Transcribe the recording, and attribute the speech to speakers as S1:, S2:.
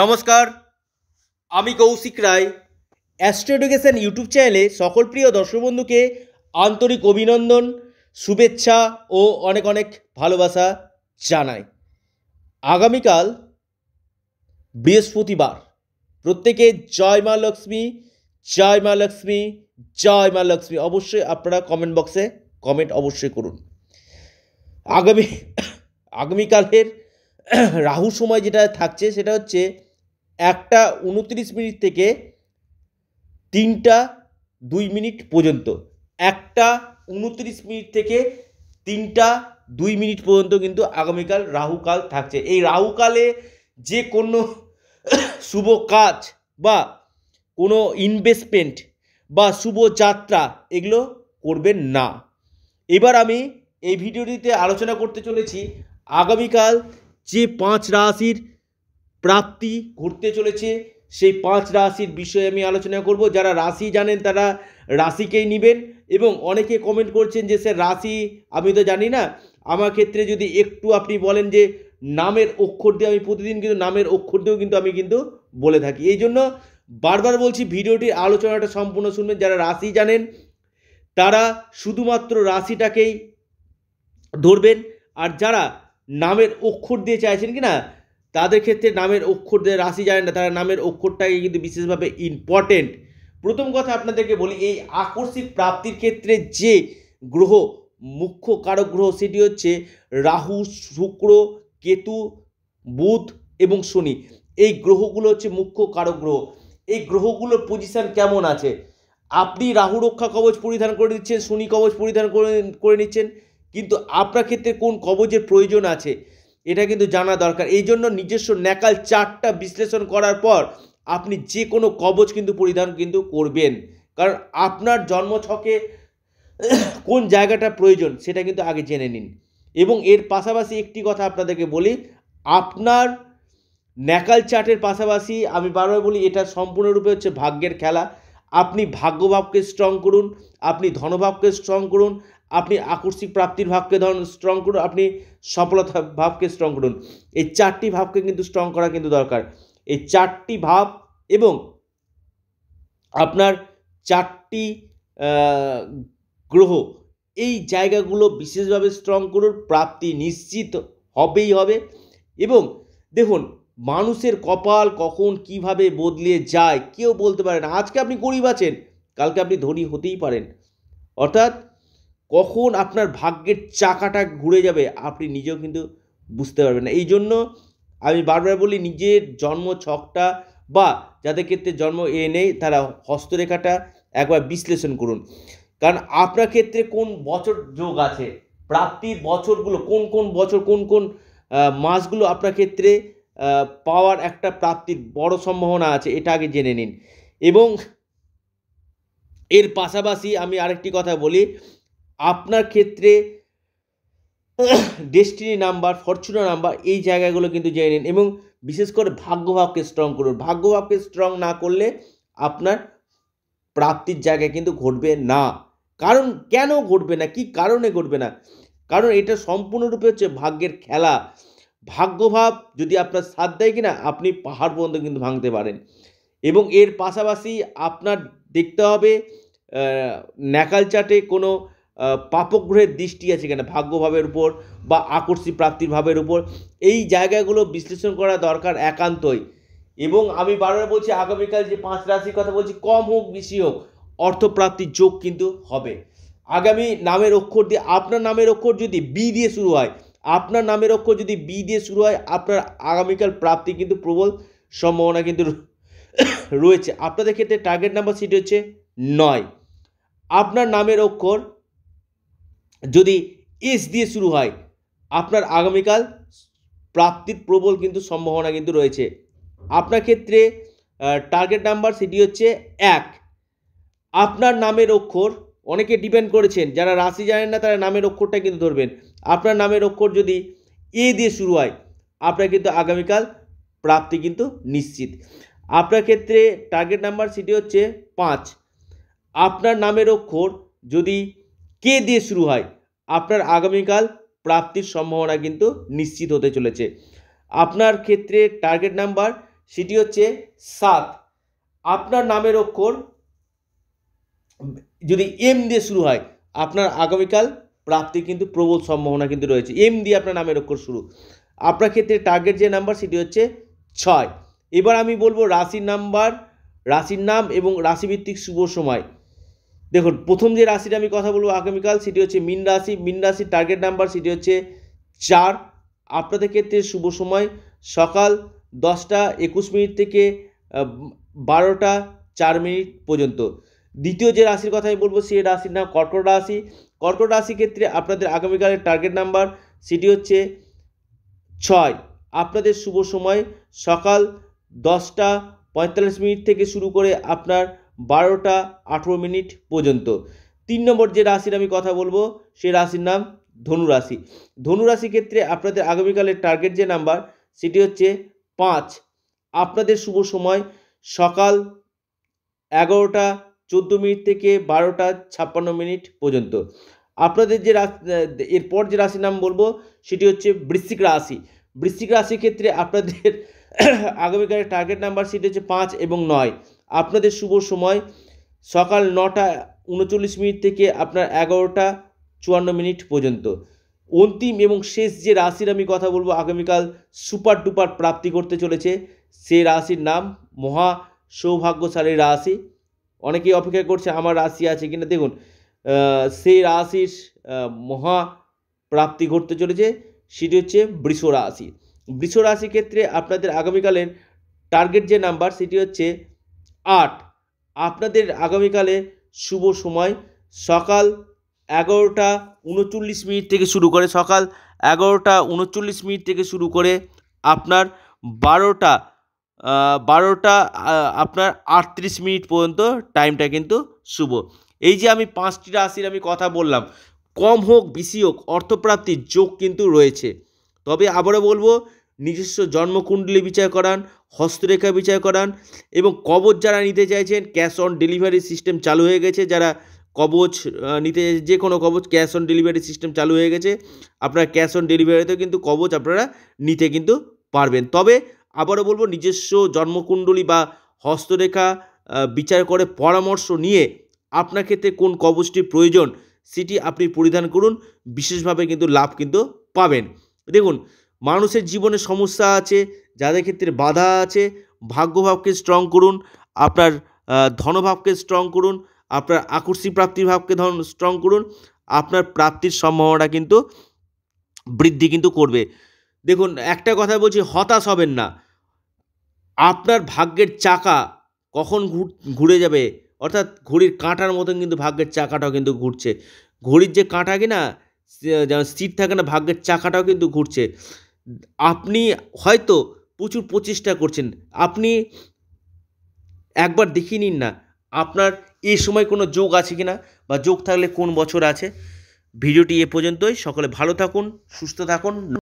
S1: নমস্কার আমি Koushik Roy Astro Education YouTube চ্যানেলে সকল প্রিয় দর্শক বন্ধুকে আন্তরিক অভিনন্দন শুভেচ্ছা ও অনেক অনেক ভালোবাসা জানাই আগামীকাল বৃহস্পতিবার প্রত্যেকে জয় মা লক্ষ্মী জয় মা লক্ষ্মী জয় মা লক্ষ্মী অবশ্যই আপনারা কমেন্ট বক্সে কমেন্ট অবশ্যই করুন আগামী আগামীকালের রাহু সময় যেটা থাকছে সেটা হচ্ছে একটা উনত্রিশ মিনিট থেকে তিনটা দুই মিনিট পর্যন্ত একটা উনত্রিশ মিনিট থেকে তিনটা দুই মিনিট পর্যন্ত কিন্তু আগামীকাল রাহুকাল থাকছে এই রাহুকালে যে কোনো শুভ কাজ বা কোনো ইনভেস্টমেন্ট বা শুভ যাত্রা এগুলো করবেন না এবার আমি এই ভিডিওটিতে আলোচনা করতে চলেছি আগামীকাল যে পাঁচ রাশির প্রাপ্তি ঘটতে চলেছে সেই পাঁচ রাশির বিষয়ে আমি আলোচনা করব যারা রাশি জানেন তারা রাশিকেই নেবেন এবং অনেকে কমেন্ট করছেন যে স্যার রাশি আমি তো জানি না আমার ক্ষেত্রে যদি একটু আপনি বলেন যে নামের অক্ষর দিয়ে আমি প্রতিদিন কিন্তু নামের অক্ষর দিয়েও কিন্তু আমি কিন্তু বলে থাকি এই জন্য বারবার বলছি ভিডিওটির আলোচনাটা সম্পূর্ণ শুনবেন যারা রাশি জানেন তারা শুধুমাত্র রাশিটাকেই ধরবেন আর যারা নামের অক্ষর দিয়ে চাইছেন কি না তাদের ক্ষেত্রে নামের অক্ষর দিয়ে রাশি জানেন না তারা নামের অক্ষরটাকে কিন্তু বিশেষভাবে ইম্পর্টেন্ট প্রথম কথা আপনাদেরকে বলি এই আকর্ষিক প্রাপ্তির ক্ষেত্রে যে গ্রহ মুখ্য কারক গ্রহ সেটি হচ্ছে রাহু শুক্র কেতু বুধ এবং শনি এই গ্রহগুলো হচ্ছে মুখ্য কারক গ্রহ এই গ্রহগুলোর পজিশান কেমন আছে আপনি রাহু রক্ষা কবচ পরিধান করে দিচ্ছেন শনি কবচ পরিধান করে করে নিচ্ছেন কিন্তু আপনার ক্ষেত্রে কোন কবজের প্রয়োজন আছে এটা কিন্তু জানা দরকার এই জন্য নিজস্ব ন্যাকাল চারটা বিশ্লেষণ করার পর আপনি যে কোনো কবজ কিন্তু পরিধান কিন্তু করবেন কারণ আপনার জন্মছকে কোন জায়গাটা প্রয়োজন সেটা কিন্তু আগে জেনে নিন এবং এর পাশাপাশি একটি কথা আপনাদেরকে বলি আপনার ন্যাকাল চার্টের পাশাপাশি আমি বারবার বলি এটা সম্পূর্ণরূপে হচ্ছে ভাগ্যের খেলা আপনি ভাগ্যভাবকে স্ট্রং করুন আপনি ধনভাবকে স্ট্রং করুন আপনি আকস্মিক প্রাপ্তির ভাবকে ধরুন স্ট্রং করুন আপনি সফলতা ভাবকে স্ট্রং করুন এই চারটি ভাবকে কিন্তু স্ট্রং করা কিন্তু দরকার এই চারটি ভাব এবং আপনার চারটি গ্রহ এই জায়গাগুলো বিশেষভাবে স্ট্রং করুন প্রাপ্তি নিশ্চিত হবেই হবে এবং দেখুন মানুষের কপাল কখন কিভাবে বদলে যায় কেউ বলতে পারে না আজকে আপনি গরিব আছেন কালকে আপনি ধনী হতেই পারেন অর্থাৎ কখন আপনার ভাগ্যের চাকাটা ঘুরে যাবে আপনি নিজেও কিন্তু বুঝতে পারবেন না এই জন্য আমি বারবার বলি নিজের জন্ম ছকটা বা যাদের ক্ষেত্রে জন্ম এ নেই তারা হস্তরেখাটা একবার বিশ্লেষণ করুন কারণ আপনার ক্ষেত্রে কোন বছর যোগ আছে প্রাপ্তির বছরগুলো কোন কোন বছর কোন কোন মাসগুলো আপনার ক্ষেত্রে পাওয়ার একটা প্রাপ্তির বড় সম্ভাবনা আছে এটা আগে জেনে নিন এবং এর পাশাপাশি আমি আরেকটি কথা বলি আপনার ক্ষেত্রে ডেস্টিনি নাম্বার ফরচুনা নাম্বার এই জায়গাগুলো কিন্তু জেনে নিন এবং বিশেষ করে ভাগ্যভাবকে স্ট্রং করুন ভাগ্যভাবকে স্ট্রং না করলে আপনার প্রাপ্তির জায়গায় কিন্তু ঘটবে না কারণ কেন ঘটবে না কি কারণে ঘটবে না কারণ এটা সম্পূর্ণরূপে হচ্ছে ভাগ্যের খেলা ভাগ্যভাব যদি আপনার সাথ দেয় কিনা আপনি পাহাড় পর্যন্ত কিন্তু ভাঙতে পারেন এবং এর পাশাপাশি আপনার দেখতে হবে ন্যাকাল চাটে কোনো পাপগ্রহের দৃষ্টি আছে কেন ভাগ্যভাবের উপর বা আকর্ষী প্রাপ্তির ভাবের উপর এই জায়গাগুলো বিশ্লেষণ করা দরকার একান্তই এবং আমি বারবার বলছি আগামীকাল যে পাঁচ রাশির কথা বলছি কম হোক বেশি হোক অর্থপ্রাপ্তির যোগ কিন্তু হবে আগামী নামের অক্ষর দিয়ে আপনার নামের অক্ষর যদি বি দিয়ে শুরু হয় আপনার নামের অক্ষর যদি বি দিয়ে শুরু হয় আপনার আগামীকাল প্রাপ্তি কিন্তু প্রবল সম্ভাবনা কিন্তু রয়েছে আপনাদের ক্ষেত্রে টার্গেট নাম্বার সিট হচ্ছে নয় আপনার নামের অক্ষর যদি এস দিয়ে শুরু হয় আপনার আগামীকাল প্রাপ্তির প্রবল কিন্তু সম্ভাবনা কিন্তু রয়েছে আপনার ক্ষেত্রে টার্গেট নাম্বার সেটি হচ্ছে এক আপনার নামের অক্ষর অনেকে ডিপেন্ড করেছেন যারা রাশি জানেন না তারা নামের অক্ষরটা কিন্তু ধরবেন আপনার নামের অক্ষর যদি এ দিয়ে শুরু হয় আপনার কিন্তু আগামীকাল প্রাপ্তি কিন্তু নিশ্চিত আপনার ক্ষেত্রে টার্গেট নাম্বার সেটি হচ্ছে পাঁচ আপনার নামের অক্ষর যদি কে দিয়ে শুরু হয় আপনার আগামীকাল প্রাপ্তির সম্ভাবনা কিন্তু নিশ্চিত হতে চলেছে আপনার ক্ষেত্রে টার্গেট নাম্বার সেটি হচ্ছে সাত আপনার নামের অক্ষর যদি এম দিয়ে শুরু হয় আপনার আগামীকাল প্রাপ্তির কিন্তু প্রবল সম্ভাবনা কিন্তু রয়েছে এম দিয়ে আপনার নামের অক্ষর শুরু আপনার ক্ষেত্রে টার্গেট যে নাম্বার সেটি হচ্ছে ছয় এবার আমি বলবো রাশির নাম্বার রাশির নাম এবং রাশিভিত্তিক শুভ সময় দেখুন প্রথম যে রাশিটা আমি কথা বলবো আগামীকাল সেটি হচ্ছে মিন রাশি মিন রাশির টার্গেট নাম্বার সেটি হচ্ছে চার আপনাদের ক্ষেত্রে শুভ সময় সকাল দশটা একুশ মিনিট থেকে বারোটা চার মিনিট পর্যন্ত দ্বিতীয় যে রাশির কথা আমি বলবো সেই রাশির নাম কর্কট রাশি কর্কট রাশির ক্ষেত্রে আপনাদের আগামীকালের টার্গেট নাম্বার সেটি হচ্ছে ছয় আপনাদের শুভ সময় সকাল দশটা পঁয়তাল্লিশ মিনিট থেকে শুরু করে আপনার বারোটা আঠেরো মিনিট পর্যন্ত তিন নম্বর যে রাশির আমি কথা বলবো সে রাশির নাম ধনুরাশি ধনুরাশি ক্ষেত্রে আপনাদের আগামীকালের টার্গেট যে নাম্বার সেটি হচ্ছে পাঁচ আপনাদের শুভ সময় সকাল এগারোটা চোদ্দো মিনিট থেকে বারোটা ছাপ্পান্ন মিনিট পর্যন্ত আপনাদের যে এরপর যে রাশির নাম বলবো সেটি হচ্ছে বৃশ্চিক রাশি বৃশ্চিক রাশির ক্ষেত্রে আপনাদের আগামীকালের টার্গেট নাম্বার সিট হচ্ছে পাঁচ এবং নয় আপনাদের শুভ সময় সকাল নটা উনচল্লিশ মিনিট থেকে আপনার এগারোটা চুয়ান্ন মিনিট পর্যন্ত অন্তিম এবং শেষ যে রাশির আমি কথা বলবো আগামীকাল সুপার ডুপার প্রাপ্তি করতে চলেছে সেই রাশির নাম মহা সৌভাগ্যশালী রাশি অনেকেই অপেক্ষা করছে আমার রাশি আছে কিনা দেখুন সেই রাশির মহা প্রাপ্তি ঘটতে চলেছে সেটি হচ্ছে বৃষরাশি রাশি রাশি ক্ষেত্রে আপনাদের আগামীকালের টার্গেট যে নাম্বার সেটি হচ্ছে আট আপনাদের আগামীকালে শুভ সময় সকাল এগারোটা উনচল্লিশ মিনিট থেকে শুরু করে সকাল এগারোটা উনচল্লিশ মিনিট থেকে শুরু করে আপনার বারোটা বারোটা আপনার আটত্রিশ মিনিট পর্যন্ত টাইমটা কিন্তু শুভ এই যে আমি পাঁচটি রাশির আমি কথা বললাম কম হোক বেশি হোক অর্থপ্রাপ্তির যোগ কিন্তু রয়েছে তবে আবারও বলবো নিজস্ব জন্মকুণ্ডলী বিচার করান হস্তরেখা বিচার করান এবং কবচ যারা নিতে চাইছেন ক্যাশ অন ডেলিভারি সিস্টেম চালু হয়ে গেছে যারা কবচ নিতে যে কোনো কবচ ক্যাশ অন ডেলিভারি সিস্টেম চালু হয়ে গেছে আপনারা ক্যাশ অন ডেলিভারিতেও কিন্তু কবচ আপনারা নিতে কিন্তু পারবেন তবে আবারও বলবো নিজস্ব জন্মকুণ্ডলী বা হস্তরেখা বিচার করে পরামর্শ নিয়ে আপনার ক্ষেত্রে কোন কবচটি প্রয়োজন সেটি আপনি পরিধান করুন বিশেষভাবে কিন্তু লাভ কিন্তু পাবেন দেখুন মানুষের জীবনে সমস্যা আছে যাদের ক্ষেত্রে বাধা আছে ভাগ্যভাবকে স্ট্রং করুন আপনার ধনভাবকে স্ট্রং করুন আপনার আকর্ষী প্রাপ্তিভাবকে ধন স্ট্রং করুন আপনার প্রাপ্তির সম্ভাবনা কিন্তু বৃদ্ধি কিন্তু করবে দেখুন একটা কথা বলছি হতাশ হবেন না আপনার ভাগ্যের চাকা কখন ঘুরে যাবে অর্থাৎ ঘড়ির কাঁটার মতন কিন্তু ভাগ্যের চাকাটাও কিন্তু ঘুরছে ঘড়ির যে কাঁটা কিনা যেমন স্থির থাকে না ভাগ্যের চাকাটাও কিন্তু ঘুরছে আপনি হয়তো প্রচুর প্রচেষ্টা করছেন আপনি একবার দেখিয়ে নিন না আপনার এ সময় কোনো যোগ আছে কি না বা যোগ থাকলে কোন বছর আছে ভিডিওটি এ পর্যন্তই সকলে ভালো থাকুন সুস্থ থাকুন